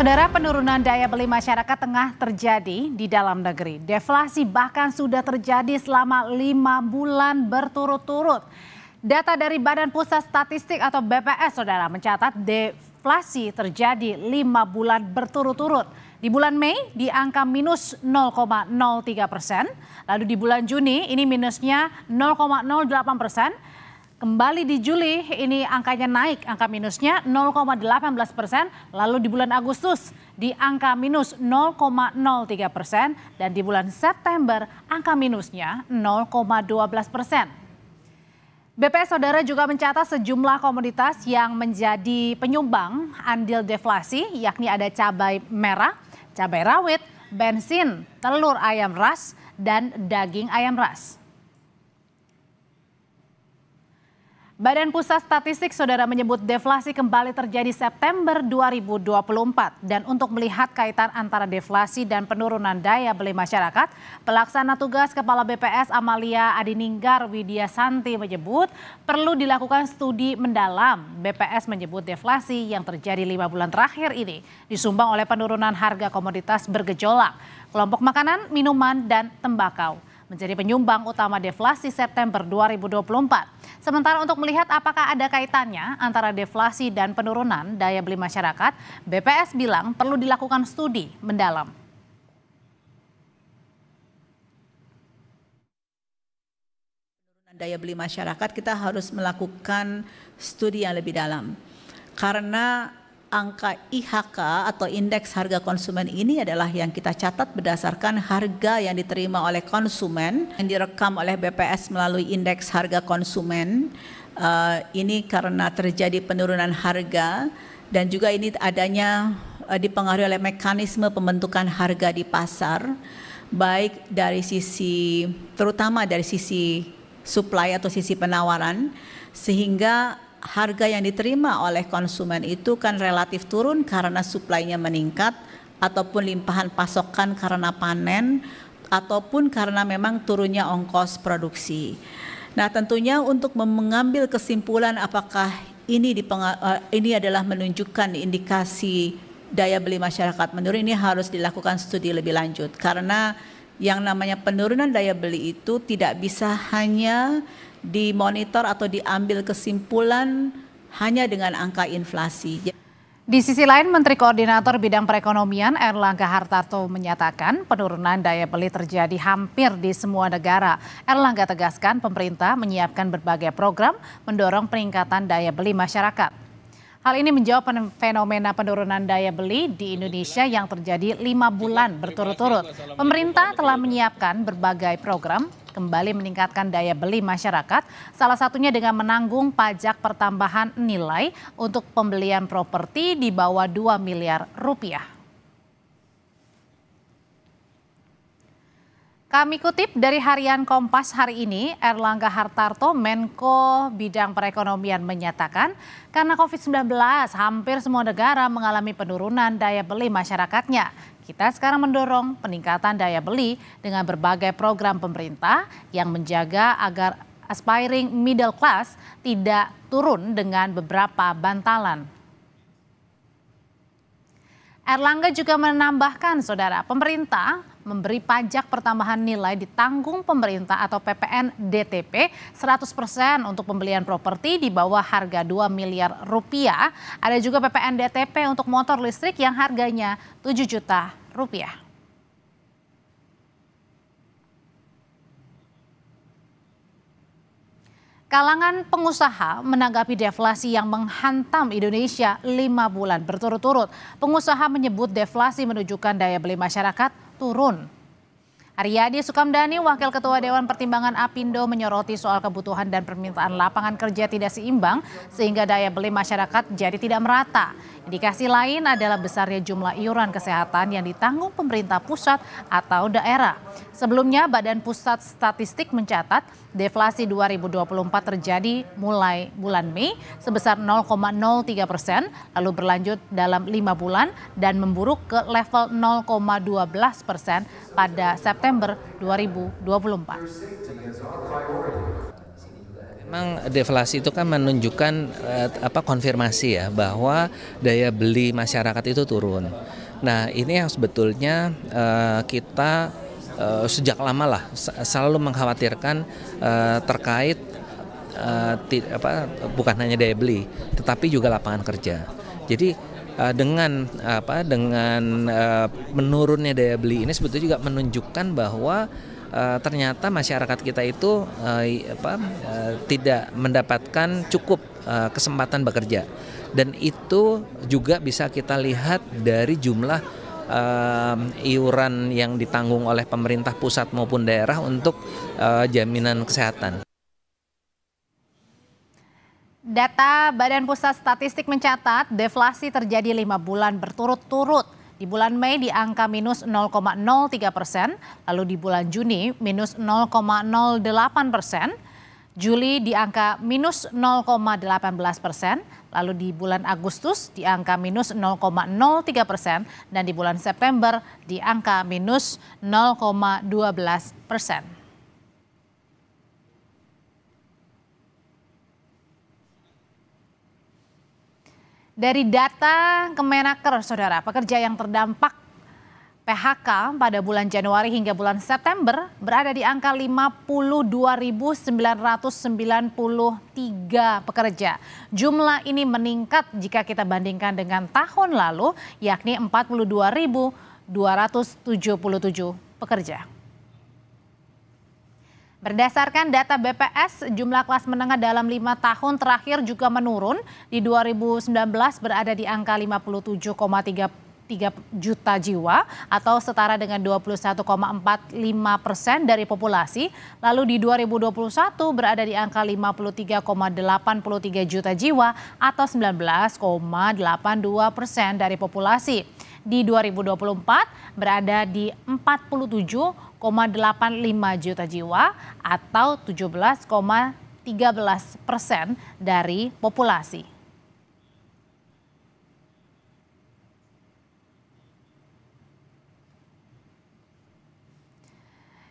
Saudara penurunan daya beli masyarakat tengah terjadi di dalam negeri. Deflasi bahkan sudah terjadi selama lima bulan berturut-turut. Data dari Badan Pusat Statistik atau BPS, saudara, mencatat deflasi terjadi lima bulan berturut-turut. Di bulan Mei di angka minus 0,03 persen, lalu di bulan Juni ini minusnya 0,08 persen, Kembali di Juli, ini angkanya naik, angka minusnya 0,18 persen. Lalu di bulan Agustus, di angka minus 0,03 persen. Dan di bulan September, angka minusnya 0,12 persen. BPS Saudara juga mencatat sejumlah komoditas yang menjadi penyumbang andil deflasi, yakni ada cabai merah, cabai rawit, bensin, telur ayam ras, dan daging ayam ras. Badan Pusat Statistik Saudara menyebut deflasi kembali terjadi September 2024 dan untuk melihat kaitan antara deflasi dan penurunan daya beli masyarakat, pelaksana tugas Kepala BPS Amalia Adininggar Widya Santi menyebut perlu dilakukan studi mendalam. BPS menyebut deflasi yang terjadi lima bulan terakhir ini disumbang oleh penurunan harga komoditas bergejolak, kelompok makanan, minuman, dan tembakau menjadi penyumbang utama deflasi September 2024. Sementara untuk melihat apakah ada kaitannya antara deflasi dan penurunan daya beli masyarakat, BPS bilang perlu dilakukan studi mendalam. daya beli masyarakat kita harus melakukan studi yang lebih dalam karena angka IHK atau indeks harga konsumen ini adalah yang kita catat berdasarkan harga yang diterima oleh konsumen yang direkam oleh BPS melalui indeks harga konsumen. Uh, ini karena terjadi penurunan harga dan juga ini adanya uh, dipengaruhi oleh mekanisme pembentukan harga di pasar baik dari sisi terutama dari sisi supply atau sisi penawaran sehingga harga yang diterima oleh konsumen itu kan relatif turun karena suplainya meningkat ataupun limpahan pasokan karena panen ataupun karena memang turunnya ongkos produksi. Nah, tentunya untuk mengambil kesimpulan apakah ini eh, ini adalah menunjukkan indikasi daya beli masyarakat menurun ini harus dilakukan studi lebih lanjut karena yang namanya penurunan daya beli itu tidak bisa hanya dimonitor atau diambil kesimpulan hanya dengan angka inflasi. Di sisi lain, Menteri Koordinator Bidang Perekonomian Erlangga Hartarto menyatakan penurunan daya beli terjadi hampir di semua negara. Erlangga tegaskan pemerintah menyiapkan berbagai program mendorong peningkatan daya beli masyarakat. Hal ini menjawab fenomena penurunan daya beli di Indonesia yang terjadi lima bulan berturut-turut. Pemerintah telah menyiapkan berbagai program kembali meningkatkan daya beli masyarakat, salah satunya dengan menanggung pajak pertambahan nilai untuk pembelian properti di bawah 2 miliar rupiah. Kami kutip dari harian Kompas hari ini, Erlangga Hartarto, Menko Bidang Perekonomian menyatakan, karena COVID-19 hampir semua negara mengalami penurunan daya beli masyarakatnya. Kita sekarang mendorong peningkatan daya beli dengan berbagai program pemerintah yang menjaga agar aspiring middle class tidak turun dengan beberapa bantalan Erlangga juga menambahkan, saudara, pemerintah memberi pajak pertambahan nilai ditanggung pemerintah atau PPN DTP 100% untuk pembelian properti di bawah harga 2 miliar rupiah. Ada juga PPN DTP untuk motor listrik yang harganya 7 juta rupiah. Kalangan pengusaha menanggapi deflasi yang menghantam Indonesia lima bulan berturut-turut. Pengusaha menyebut deflasi menunjukkan daya beli masyarakat turun Ariyadi Sukamdani, Wakil Ketua Dewan Pertimbangan Apindo menyoroti soal kebutuhan dan permintaan lapangan kerja tidak seimbang sehingga daya beli masyarakat jadi tidak merata. Indikasi lain adalah besarnya jumlah iuran kesehatan yang ditanggung pemerintah pusat atau daerah. Sebelumnya, Badan Pusat Statistik mencatat deflasi 2024 terjadi mulai bulan Mei sebesar 0,03 persen, lalu berlanjut dalam lima bulan dan memburuk ke level 0,12 persen pada September September 2024. Memang deflasi itu kan menunjukkan eh, apa konfirmasi ya bahwa daya beli masyarakat itu turun. Nah ini yang sebetulnya eh, kita eh, sejak lama lah selalu mengkhawatirkan terkait eh, apa, bukan hanya daya beli tetapi juga lapangan kerja. Jadi uh, dengan apa dengan uh, menurunnya daya beli ini sebetulnya juga menunjukkan bahwa uh, ternyata masyarakat kita itu uh, apa, uh, tidak mendapatkan cukup uh, kesempatan bekerja dan itu juga bisa kita lihat dari jumlah uh, iuran yang ditanggung oleh pemerintah pusat maupun daerah untuk uh, jaminan kesehatan. Data Badan Pusat Statistik mencatat deflasi terjadi lima bulan berturut-turut. Di bulan Mei di angka minus 0,03 persen, lalu di bulan Juni minus 0,08 persen, Juli di angka minus 0,18 persen, lalu di bulan Agustus di angka minus 0,03 persen, dan di bulan September di angka minus 0,12 persen. Dari data Kemenaker, Saudara, pekerja yang terdampak PHK pada bulan Januari hingga bulan September berada di angka 52.993 pekerja. Jumlah ini meningkat jika kita bandingkan dengan tahun lalu yakni 42.277 pekerja. Berdasarkan data BPS, jumlah kelas menengah dalam lima tahun terakhir juga menurun. Di 2019 berada di angka 57,3 juta jiwa atau setara dengan 21,45 persen dari populasi. Lalu di 2021 berada di angka 53,83 juta jiwa atau 19,82 persen dari populasi. Di 2024 berada di 47 juta jiwa atau 17,13 persen dari populasi.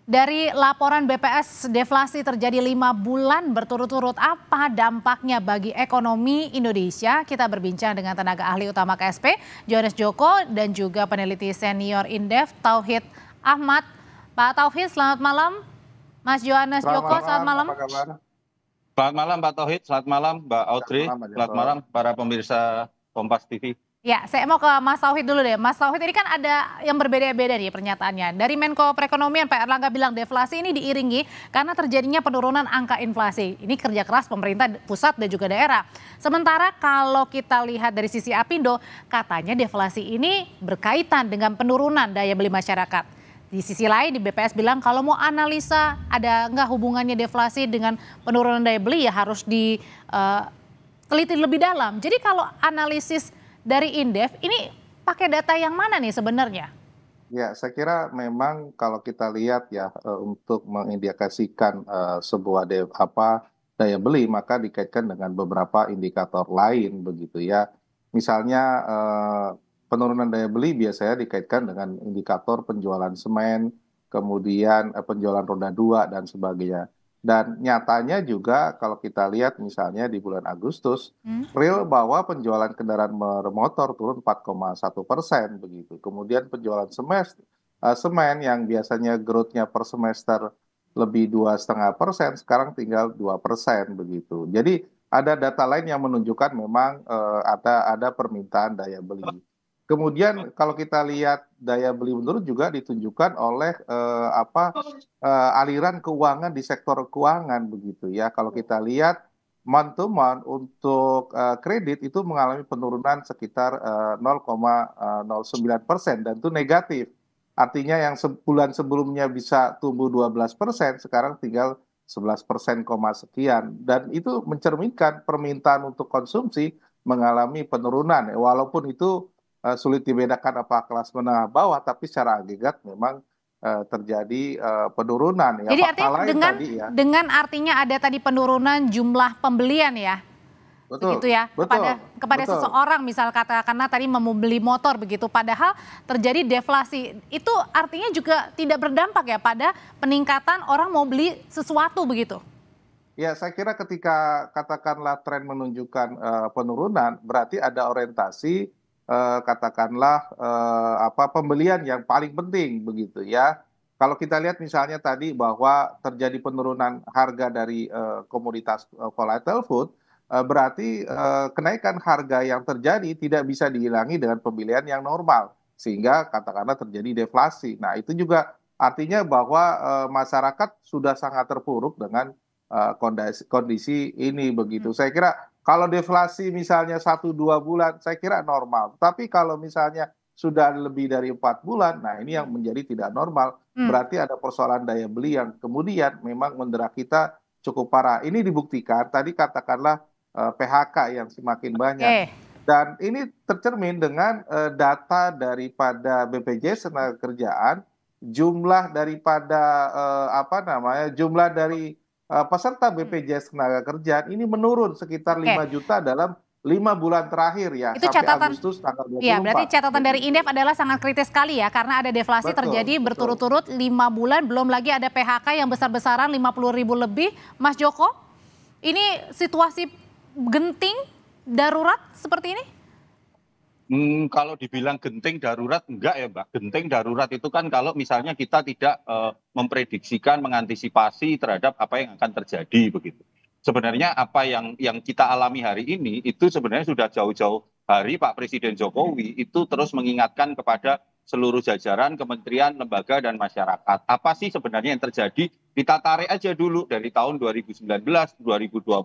Dari laporan BPS, deflasi terjadi lima bulan berturut-turut. Apa dampaknya bagi ekonomi Indonesia? Kita berbincang dengan tenaga ahli utama KSP, Jonas Joko, dan juga peneliti senior Indef, Tauhid Ahmad. Pak Taufik, selamat malam. Mas Johannes selamat Joko, malam, selamat malam. Apa Selamat malam Pak Tauhid, selamat malam Mbak Audrey, selamat malam, selamat malam para pemirsa Kompas TV. Ya, saya mau ke Mas Tauhid dulu deh. Mas Tauhid ini kan ada yang berbeda-beda nih pernyataannya. Dari Menko Perekonomian Pak Erlangga bilang deflasi ini diiringi karena terjadinya penurunan angka inflasi. Ini kerja keras pemerintah pusat dan juga daerah. Sementara kalau kita lihat dari sisi Apindo, katanya deflasi ini berkaitan dengan penurunan daya beli masyarakat. Di sisi lain di BPS bilang kalau mau analisa ada nggak hubungannya deflasi dengan penurunan daya beli ya harus diteliti eh, uh, lebih dalam. Jadi kalau analisis dari Indef ini pakai data yang mana nih sebenarnya? Ya, saya kira memang kalau kita lihat ya eh, untuk mengindikasikan uh, sebuah de, apa daya beli maka dikaitkan dengan beberapa indikator lain begitu ya. Misalnya uh, penurunan daya beli biasanya dikaitkan dengan indikator penjualan semen, kemudian eh, penjualan roda dua dan sebagainya. Dan nyatanya juga kalau kita lihat misalnya di bulan Agustus, hmm? real bahwa penjualan kendaraan bermotor turun 4,1 persen begitu. Kemudian penjualan semester, uh, semen yang biasanya growth-nya per semester lebih dua setengah persen, sekarang tinggal dua persen begitu. Jadi ada data lain yang menunjukkan memang uh, ada ada permintaan daya beli. Kemudian kalau kita lihat daya beli menurun juga ditunjukkan oleh eh, apa eh, aliran keuangan di sektor keuangan begitu ya. Kalau kita lihat month to untuk eh, kredit itu mengalami penurunan sekitar eh, 0,09 persen dan itu negatif. Artinya yang sebulan sebelumnya bisa tumbuh 12 persen, sekarang tinggal 11 persen koma sekian. Dan itu mencerminkan permintaan untuk konsumsi mengalami penurunan. Walaupun itu uh, sulit dibedakan apa kelas menengah bawah tapi secara agregat memang eh, terjadi eh, penurunan ya. Jadi dengan tadi, ya. dengan artinya ada tadi penurunan jumlah pembelian ya. Betul, begitu ya betul, kepada kepada betul. seseorang misal kata karena tadi membeli motor begitu padahal terjadi deflasi itu artinya juga tidak berdampak ya pada peningkatan orang mau beli sesuatu begitu. Ya, saya kira ketika katakanlah tren menunjukkan uh, penurunan, berarti ada orientasi Eh, katakanlah eh, apa pembelian yang paling penting begitu ya. Kalau kita lihat misalnya tadi bahwa terjadi penurunan harga dari eh, komoditas eh, volatile food, eh, berarti eh, kenaikan harga yang terjadi tidak bisa dihilangi dengan pembelian yang normal sehingga katakanlah terjadi deflasi. Nah, itu juga artinya bahwa uh, masyarakat sudah sangat terpuruk dengan uh, eh, kondisi, kondisi ini begitu. Hmm. Saya kira kalau deflasi misalnya 1-2 bulan, saya kira normal. Tapi kalau misalnya sudah lebih dari empat bulan, nah ini yang menjadi tidak normal. Hmm. Berarti ada persoalan daya beli yang kemudian memang mendera kita cukup parah. Ini dibuktikan tadi katakanlah eh, PHK yang semakin banyak. Okay. Dan ini tercermin dengan eh, data daripada BPJS kerjaan jumlah daripada eh, apa namanya, jumlah dari uh, peserta hmm. BPJS tenaga Kerja ini menurun sekitar okay. 5 juta dalam lima bulan terakhir ya itu sampai catatan, Agustus tanggal 24. Ya, berarti catatan dari Indef adalah sangat kritis sekali ya karena ada deflasi betul, terjadi berturut-turut lima bulan belum lagi ada PHK yang besar-besaran 50 ribu lebih. Mas Joko, ini situasi genting darurat seperti ini? Hmm, kalau dibilang genting darurat enggak ya mbak genting darurat itu kan kalau misalnya kita tidak eh, memprediksikan mengantisipasi terhadap apa yang akan terjadi begitu sebenarnya apa yang yang kita alami hari ini itu sebenarnya sudah jauh-jauh hari Pak Presiden Jokowi itu terus mengingatkan kepada seluruh jajaran, kementerian, lembaga, dan masyarakat. Apa sih sebenarnya yang terjadi? Kita tarik aja dulu dari tahun 2019, 2020,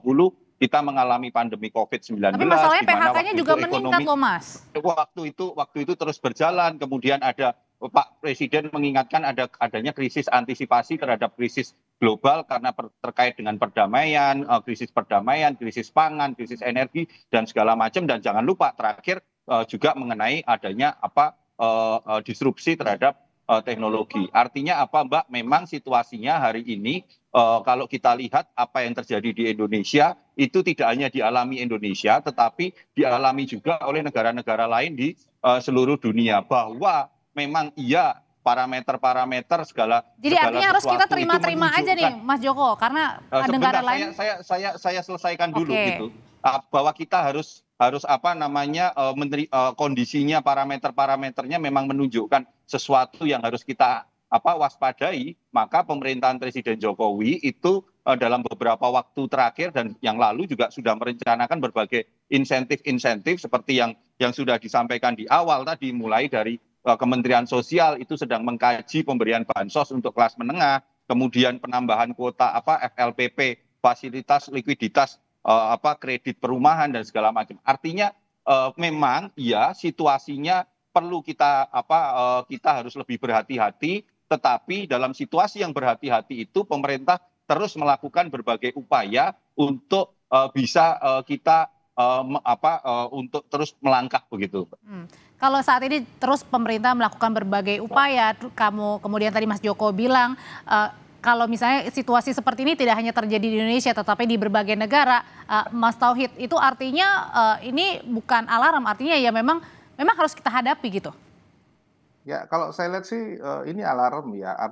kita mengalami pandemi COVID-19. Tapi masalahnya PHK-nya juga meningkat loh Mas. Waktu itu waktu itu terus berjalan, kemudian ada oh, Pak Presiden mengingatkan ada adanya krisis antisipasi terhadap krisis global karena per, terkait dengan perdamaian, eh, krisis perdamaian, krisis pangan, krisis energi dan segala macam dan jangan lupa terakhir eh, juga mengenai adanya apa uh, disrupsi terhadap teknologi. Artinya apa, Mbak? Memang situasinya hari ini uh, kalau kita lihat apa yang terjadi di Indonesia itu tidak hanya dialami Indonesia tetapi dialami juga oleh negara-negara lain di uh, seluruh dunia bahwa memang iya parameter-parameter segala Jadi segala artinya harus kita terima-terima aja nih Mas Joko karena uh, negara lain saya, saya saya saya selesaikan dulu gitu. Uh, bahwa kita harus harus apa namanya uh, menteri, uh, kondisinya parameter-parameternya memang menunjukkan sesuatu yang harus kita apa waspadai, maka pemerintahan Presiden Jokowi itu Eh, dalam beberapa waktu terakhir dan yang lalu juga sudah merencanakan berbagai insentif insentif seperti yang yang sudah disampaikan di awal tadi mulai dari eh, Kementerian Sosial itu sedang mengkaji pemberian bansos untuk kelas menengah, kemudian penambahan kuota apa FLPP, fasilitas likuiditas eh, apa kredit perumahan dan segala macam. Artinya memang ya situasinya perlu kita apa kita harus lebih berhati-hati, tetapi dalam situasi yang berhati-hati itu pemerintah terus melakukan berbagai upaya untuk eh, bisa eh, kita eh, apa untuk terus melangkah begitu. Hmm. Kalau saat ini terus pemerintah melakukan berbagai upaya, kamu kemudian tadi Mas Joko bilang kalau misalnya situasi seperti ini tidak hanya terjadi di Indonesia tetapi di berbagai negara, uh, Mas Tauhid itu artinya uh, ini bukan alarm, artinya ya memang memang harus kita hadapi gitu. Ya kalau saya lihat sih uh, ini alarm ya.